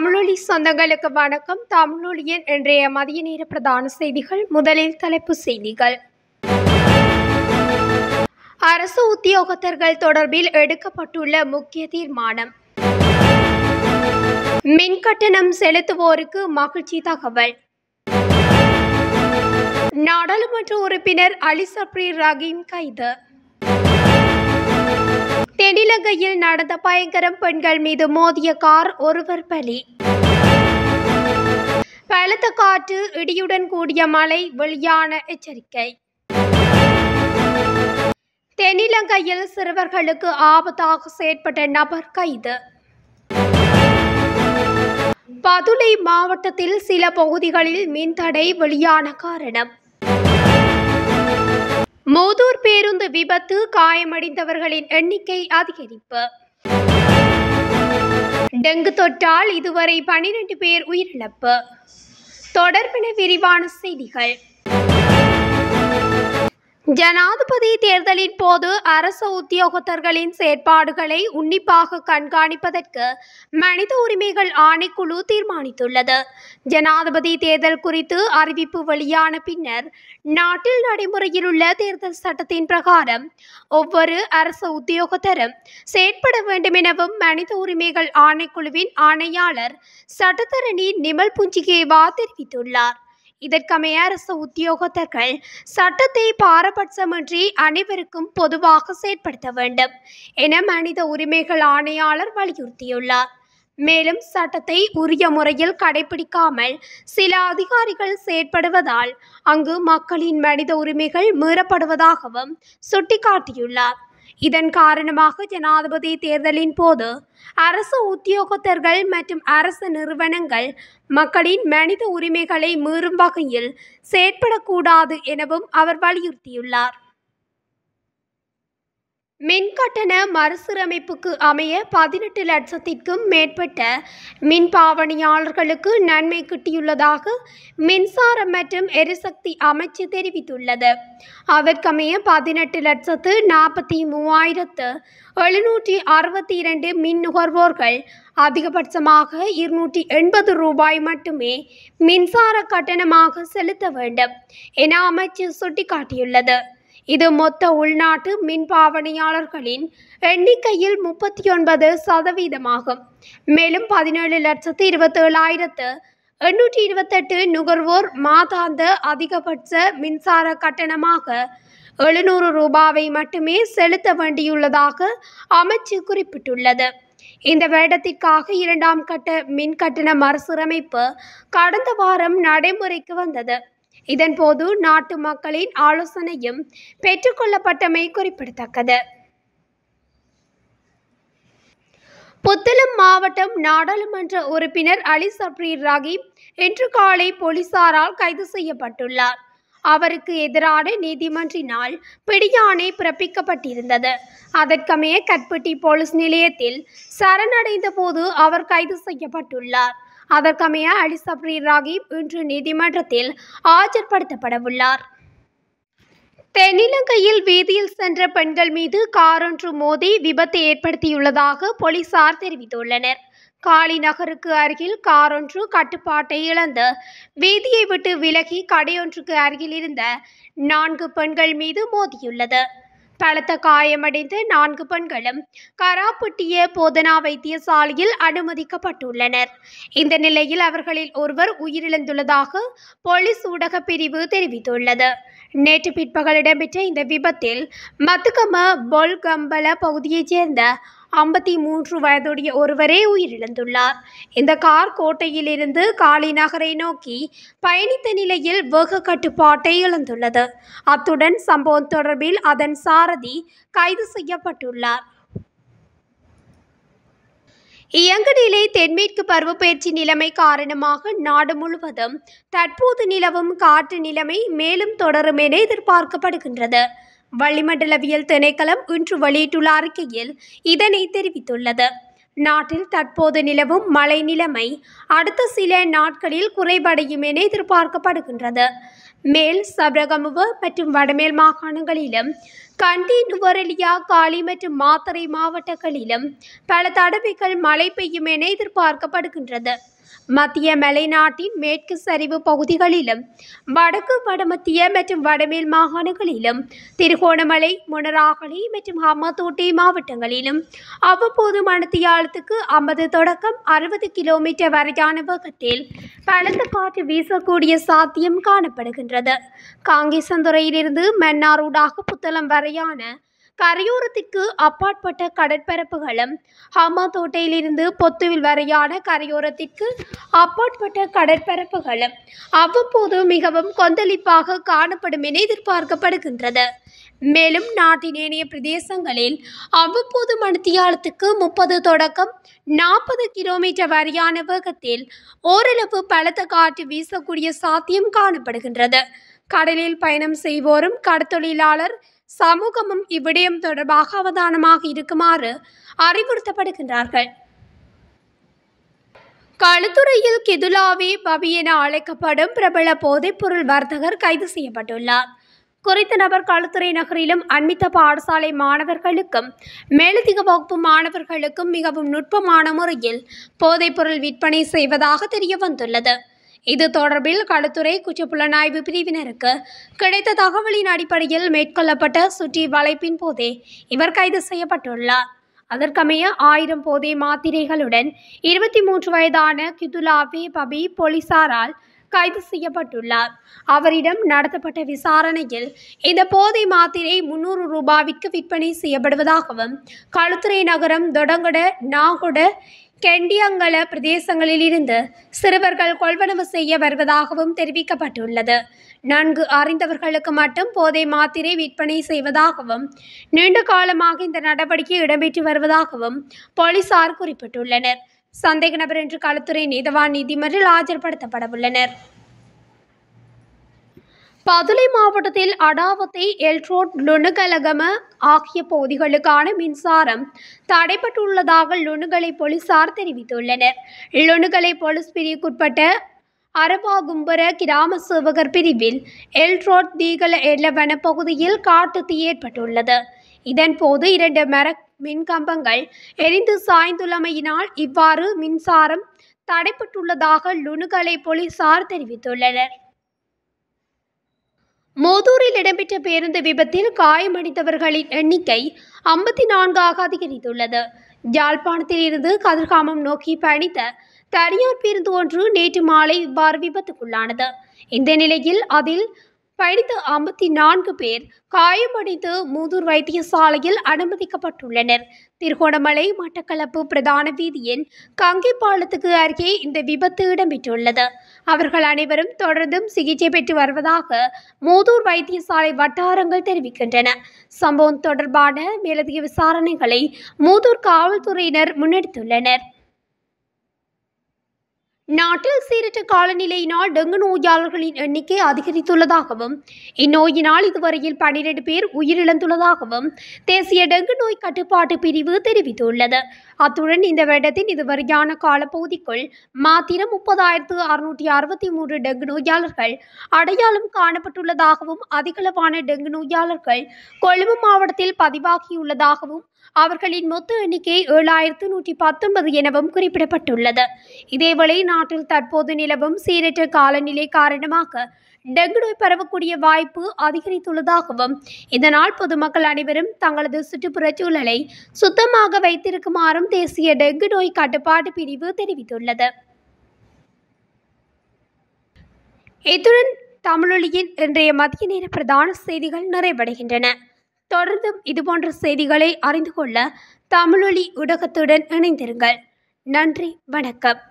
தமிழொலி சொந்தங்களுக்கு வணக்கம் தமிழொலியின் இன்றைய மதிய நேர பிரதான செய்திகள் முதலில் தலைப்பு செய்திகள் அரசு உத்தியோகத்தர்கள் தொடர்பில் எடுக்கப்பட்டுள்ள முக்கிய தீர்மானம் மின் கட்டணம் செலுத்துவோருக்கு மகிழ்ச்சி தகவல் நாடாளுமன்ற உறுப்பினர் அலிசப்ரி ரஹீம் கைது தென்னிலங்கையில் நடந்த பயங்கரம் பெண்கள் மீது மோதிய கார் ஒருவர் பலி பலத்த காற்று இடியுடன் கூடிய மழை வெளியான எச்சரிக்கை தென்னிலங்கையில் சிறுவர்களுக்கு ஆபத்தாக செயற்பட்ட நபர் கைது பதுளை மாவட்டத்தில் சில பகுதிகளில் மின்தடை வெளியான காரணம் மூதூர் பேருந்து விபத்து காயமடைந்தவர்களின் எண்ணிக்கை அதிகரிப்பு டெங்கு தொற்றால் இதுவரை பனிரெண்டு பேர் உயிரிழப்பு தொடர்பின விரிவான செய்திகள் ஜனாதிபதி தேர்தலின் போது அரச உத்தியோகத்தர்களின் செயற்பாடுகளை உன்னிப்பாக கண்காணிப்பதற்கு மனித உரிமைகள் ஆணைக்குழு தீர்மானித்துள்ளது ஜனாதிபதி தேர்தல் குறித்து அறிவிப்பு வெளியான பின்னர் நாட்டில் நடைமுறையில் உள்ள தேர்தல் சட்டத்தின் பிரகாரம் ஒவ்வொரு அரச உத்தியோகத்தரும் செயற்பட வேண்டும் எனவும் மனித உரிமைகள் ஆணைக்குழுவின் ஆணையாளர் சட்டத்தரணி நிமல் புஞ்சிகேவா தெரிவித்துள்ளார் இதற்கமைய அரசு உத்தியோகத்தர்கள் சட்டத்தை பாரபட்சமின்றி அனைவருக்கும் பொதுவாக செயற்படுத்த வேண்டும் என மனித உரிமைகள் ஆணையாளர் வலியுறுத்தியுள்ளார் மேலும் சட்டத்தை உரிய முறையில் கடைபிடிக்காமல் சில அதிகாரிகள் செயற்படுவதால் அங்கு மக்களின் மனித உரிமைகள் மீறப்படுவதாகவும் சுட்டிக்காட்டியுள்ளார் இதன் காரணமாக ஜனாதிபதி தேர்தலின் போது அரசு உத்தியோகத்தர்கள் மற்றும் அரசு நிறுவனங்கள் மக்களின் மனித உரிமைகளை மீறும் வகையில் செயற்படக்கூடாது எனவும் அவர் வலியுறுத்தியுள்ளார் மின்கட்டண மறுசீரமைப்புக்கு அமைய பதினெட்டு லட்சத்திற்கும் மேற்பட்ட மின் பாவனையாளர்களுக்கு நன்மை கிட்டியுள்ளதாக மின்சாரம் மற்றும் எரிசக்தி அமைச்சு தெரிவித்துள்ளது அதற்கமைய பதினெட்டு லட்சத்து நாற்பத்தி மூவாயிரத்து எழுநூற்றி அறுபத்தி இரண்டு மின் நுகர்வோர்கள் அதிகபட்சமாக இருநூற்றி எண்பது ரூபாய் மட்டுமே மின்சார கட்டணமாக செலுத்த வேண்டும் என அமைச்சு சுட்டிக்காட்டியுள்ளது இது மொத்த உள்நாட்டு மின்பாவனையாளர்களின் எண்ணிக்கையில் முப்பத்தி ஒன்பது சதவீதமாகும் மேலும் பதினேழு லட்சத்து இருபத்தேழாயிரத்து எண்ணூற்றி இருபத்தெட்டு நுகர்வோர் மாதாந்த அதிகபட்ச மின்சார கட்டணமாக எழுநூறு ரூபாவை மட்டுமே செலுத்த வேண்டியுள்ளதாக அமைச்சு குறிப்பிட்டுள்ளது இந்த வேடத்திற்காக இரண்டாம் கட்ட மின் கட்டண மறுசீரமைப்பு கடந்த வாரம் நடைமுறைக்கு வந்தது இதன்போது நாட்டு மக்களின் ஆலோசனையும் பெற்றுக்கொள்ளப்பட்டமை குறிப்பிடத்தக்கது புத்தளம் மாவட்டம் நாடாளுமன்ற உறுப்பினர் அலி சப்ரீர் ராகிப் இன்று காலை போலீசாரால் கைது செய்யப்பட்டுள்ளார் அவருக்கு எதிரான நீதிமன்றினால் பிடியாணை பிறப்பிக்கப்பட்டிருந்தது அதற்கமைய கட்பட்டி போலீஸ் நிலையத்தில் சரணடைந்த போது அவர் கைது செய்யப்பட்டுள்ளார் அதற்கமைய அலி ராகிப் இன்று நீதிமன்றத்தில் ஆஜர்படுத்தப்படவுள்ளார் தென்னிலங்கையில் வீதியில் சென்ற பெண்கள் மீது காரொன்று மோதி விபத்து ஏற்படுத்தியுள்ளதாக போலீசார் தெரிவித்துள்ளனர் காளி நகருக்கு அருகில் காரொன்று கட்டுப்பாட்டை இழந்து வீதியை விட்டு விலகி கடையொன்றுக்கு அருகில் இருந்த நான்கு பெண்கள் மீது மோதியுள்ளது பலத்த காயமடைந்த நான்கு பெண்களும் கராப்புட்டிய போதனா வைத்தியசாலையில் அனுமதிக்கப்பட்டுள்ளனர் இந்த நிலையில் அவர்களில் ஒருவர் உயிரிழந்துள்ளதாக போலீஸ் ஊடக பிரிவு தெரிவித்துள்ளது நேற்று பிற்பகல் இடம்பெற்ற இந்த விபத்தில் மத்துக்கம பொல்கம்பல பகுதியைச் சேர்ந்த ஐம்பத்தி மூன்று வயதுடைய ஒருவரே உயிரிழந்துள்ளார் இந்த கார் கோட்டையிலிருந்து காளி நகரை நோக்கி பயணித்த நிலையில் வேக கட்டுப்பாட்டை இழந்துள்ளது அத்துடன் சம்பவம் தொடர்பில் அதன் சாரதி கைது செய்யப்பட்டுள்ளார் இயங்கடிலே தென்மேற்கு பருவப்பெயர்ச்சி நிலைமை காரணமாக நாடு முழுவதும் தற்போது நிலவும் காற்று நிலைமை மேலும் தொடரும் என எதிர்பார்க்கப்படுகின்றது வளிமண்டலவியல் திணைக்களம் இன்று வெளியிட்டுள்ள அறிக்கையில் இதனை தெரிவித்துள்ளது நாட்டில் தற்போது நிலவும் மழை நிலைமை அடுத்த சில நாட்களில் குறைபடையும் என எதிர்பார்க்கப்படுகின்றது மேல் சபரகமுவ மற்றும் வடமேல் மாகாணங்களிலும் கண்டி நுவரெலியா காலி மற்றும் மாத்தறை மாவட்டங்களிலும் பல தடவைகள் மழை பெய்யும் என எதிர்பார்க்கப்படுகின்றது மத்திய மலைநாட்டின் மேற்கு சரிவு பகுதிகளிலும் வடக்கு வடமத்திய மற்றும் வடமேல் மாகாணங்களிலும் திருகோணமலை முனராகலை மற்றும் ஹம்மத்தோட்டை மாவட்டங்களிலும் அவ்வப்போது மனத்திய ஆழத்துக்கு ஐம்பது தொடக்கம் அறுபது கிலோமீட்டர் வரையான வகத்தில் பலத்த காற்று வீசக்கூடிய சாத்தியம் காணப்படுகின்றது காங்கேசந்துறையிலிருந்து மன்னாரூடாக புத்தளம் வரையான கரையோரத்திற்கு அப்பாற்பட்ட கடற்பரப்புகளும் ஹமாதோட்டையிலிருந்து பொத்துவில் வரையான கரையோரத்திற்கு அப்பாற்பட்ட கடற்பரப்புகளும் அவ்வப்போது மிகவும் கொந்தளிப்பாக காணப்படும் என எதிர்பார்க்கப்படுகின்றது மேலும் நாட்டின் ஏனைய பிரதேசங்களில் அவ்வப்போது மணித்தியாலத்துக்கு முப்பது தொடக்கம் நாற்பது கிலோமீட்டர் வரையான வேகத்தில் ஓரளவு பலத்த காற்று வீசக்கூடிய சாத்தியம் காணப்படுகின்றது கடலில் பயணம் செய்வோரும் கடற்தொழிலாளர் சமூகமும் இவ்விடயம் தொடர்பாக அவதானமாக இருக்குமாறு அறிவுறுத்தப்படுகின்றார்கள் களுத்துறையில் கிதுலாவி பபி என அழைக்கப்படும் பிரபல போதைப்பொருள் வர்த்தகர் கைது செய்யப்பட்டுள்ளார் குறித்த நபர் களுத்துறை நகரிலும் அண்மித்த பாடசாலை மாணவர்களுக்கும் மேலதிக வகுப்பு மாணவர்களுக்கும் மிகவும் நுட்பமான முறையில் போதைப்பொருள் விற்பனை செய்வதாக தெரிய வந்துள்ளது இது தொடர்பில் களத்துறை குற்றப்புலனாய்வு பிரிவினருக்கு கிடைத்த தகவலின் அடிப்படையில் மேற்கொள்ளப்பட்ட சுற்றி வளைப்பின் போதே இவர் கைது செய்யப்பட்டுள்ளார் அதற்கமைய ஆயிரம் போதை மாத்திரைகளுடன் இருபத்தி மூன்று வயதான கிதுலாவே பபி போலீசாரால் கைது செய்யப்பட்டுள்ளார் அவரிடம் நடத்தப்பட்ட விசாரணையில் இந்த போதை மாத்திரை முன்னூறு ரூபாவிற்கு விற்பனை செய்யப்படுவதாகவும் களுத்துறை நகரம் தொடங்கட நாகொட கெண்டியங்கல பிரதேசங்களில் இருந்து சிறுவர்கள் கொள்வனவு செய்ய வருவதாகவும் தெரிவிக்கப்பட்டுள்ளது நன்கு அறிந்தவர்களுக்கு மட்டும் போதை மாத்திரை விற்பனை செய்வதாகவும் நீண்ட காலமாக இந்த நடவடிக்கை இடம்பெற்று வருவதாகவும் போலீசார் குறிப்பிட்டுள்ளனர் சந்தேக நபர் என்று களத்துறை நீதவான் நீதிமன்றில் ஆஜர்படுத்தப்படவுள்ளனர் பதுளை மாவட்டத்தில் அடாவத்தை எல்ட்ரோட் லுணுகலகம ஆகிய பகுதிகளுக்கான மின்சாரம் தடைப்பட்டுள்ளதாக லுணுகலை போலீசார் தெரிவித்துள்ளனர் லுணுகலை போலீஸ் பிரிவுக்குட்பட்ட அரபாகும்புர கிராம சேவகர் பிரிவில் எல்ட்ரோட் தீகல எல்லவன பகுதியில் காட்டு தீ ஏற்பட்டுள்ளது போது இரண்டு மர மின்கம்பங்கள் எரிந்து சாய்ந்துள்ளமையினால் இவ்வாறு மின்சாரம் தடைப்பட்டுள்ளதாக லுணுகலை போலீசார் தெரிவித்துள்ளனர் மோதூரில் இடம்பெற்ற பேருந்து விபத்தில் காயமடைந்தவர்களின் எண்ணிக்கை ஐம்பத்தி நான்காக அதிகரித்துள்ளது யாழ்ப்பாணத்தில் இருந்து கதிர்காமம் நோக்கி பயணித்த தனியார் பேருந்து ஒன்று நேற்று மாலை இவ்வாறு விபத்துக்குள்ளானது இந்த நிலையில் அதில் படித்த ஐம்பத்தி நான்கு பேர் காயமடைந்து மூதூர் வைத்தியசாலையில் அனுமதிக்கப்பட்டுள்ளனர் திருகோணமலை மட்டக்களப்பு பிரதான வீதியின் கங்கிப்பாலத்துக்கு அருகே இந்த விபத்து இடம்பெற்றுள்ளது அவர்கள் அனைவரும் தொடர்ந்தும் சிகிச்சை பெற்று வருவதாக மூதூர் வைத்தியசாலை வட்டாரங்கள் தெரிவிக்கின்றன சம்பவம் தொடர்பான மேலதிக விசாரணைகளை மூதூர் காவல்துறையினர் முன்னெடுத்துள்ளனர் நாட்டில் சீரற்ற காலநிலையினால் டெங்கு நோயாளர்களின் எண்ணிக்கை அதிகரித்துள்ளதாகவும் இந்நோயினால் இதுவரையில் பன்னிரண்டு பேர் உயிரிழந்துள்ளதாகவும் தேசிய டெங்கு நோய் கட்டுப்பாட்டு பிரிவு தெரிவித்துள்ளது அத்துடன் இந்த வருடத்தின் இதுவரையான காலப்பகுதிக்குள் மாத்திரம் முப்பதாயிரத்து அறுநூற்றி அறுபத்தி மூன்று டெங்கு நோயாளர்கள் அடையாளம் காணப்பட்டுள்ளதாகவும் அதிகளவான டெங்கு நோயாளர்கள் கொழும்பு மாவட்டத்தில் பதிவாகியுள்ளதாகவும் அவர்களின் மொத்த எண்ணிக்கை ஏழாயிரத்து நூற்றி பத்தொன்பது எனவும் குறிப்பிடப்பட்டுள்ளது இதேவேளை நாட்டில் தற்போது நிலவும் சீரற்ற காலநிலை காரணமாக டெங்கு நோய் பரவக்கூடிய வாய்ப்பு அதிகரித்துள்ளதாகவும் இதனால் பொதுமக்கள் அனைவரும் தங்களது சுற்றுப்புறச் சூழலை சுத்தமாக வைத்திருக்குமாறும் தேசிய டெங்கு நோய் கட்டுப்பாட்டு பிரிவு தெரிவித்துள்ளது இத்துடன் தமிழொலியின் இன்றைய மதிய நேர பிரதான செய்திகள் நிறைவடைகின்றன தொடர்ந்தும் இதுபோன்ற செய்திகளை அறிந்து கொள்ள தமிழொலி ஊடகத்துடன் இணைந்திருங்கள் நன்றி வணக்கம்